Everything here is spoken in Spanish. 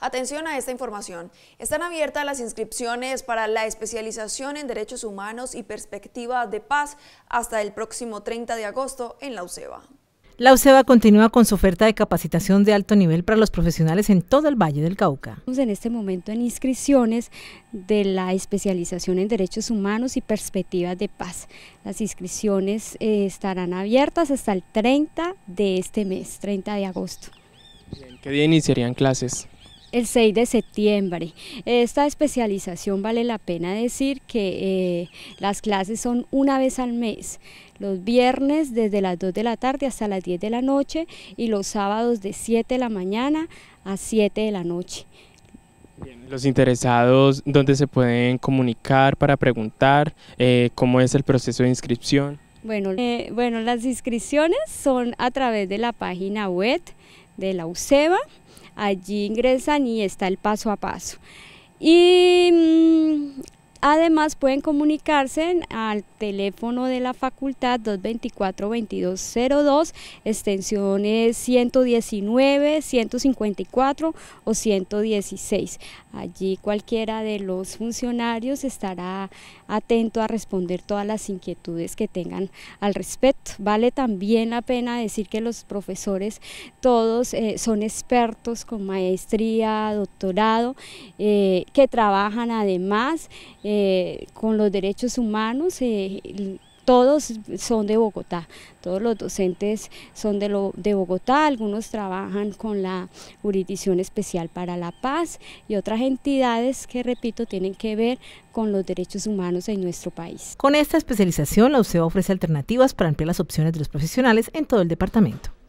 Atención a esta información. Están abiertas las inscripciones para la especialización en Derechos Humanos y Perspectivas de Paz hasta el próximo 30 de agosto en la UCEBA. La UCEBA continúa con su oferta de capacitación de alto nivel para los profesionales en todo el Valle del Cauca. Estamos en este momento en inscripciones de la especialización en Derechos Humanos y Perspectivas de Paz. Las inscripciones eh, estarán abiertas hasta el 30 de este mes, 30 de agosto. ¿Qué día iniciarían clases? el 6 de septiembre. Esta especialización vale la pena decir que eh, las clases son una vez al mes, los viernes desde las 2 de la tarde hasta las 10 de la noche y los sábados de 7 de la mañana a 7 de la noche. los interesados, ¿dónde se pueden comunicar para preguntar? Eh, ¿Cómo es el proceso de inscripción? Bueno, eh, bueno, las inscripciones son a través de la página web de la UCEBA. Allí ingresan y está el paso a paso. Y mm, además pueden comunicarse al teléfono de la facultad 224-2202, extensiones 119, 154 o 116. Allí cualquiera de los funcionarios estará atento a responder todas las inquietudes que tengan al respecto. Vale también la pena decir que los profesores todos eh, son expertos con maestría, doctorado, eh, que trabajan además eh, con los derechos humanos, todos son de Bogotá, todos los docentes son de, lo, de Bogotá, algunos trabajan con la Jurisdicción Especial para la Paz y otras entidades que, repito, tienen que ver con los derechos humanos en nuestro país. Con esta especialización, la UCEA ofrece alternativas para ampliar las opciones de los profesionales en todo el departamento.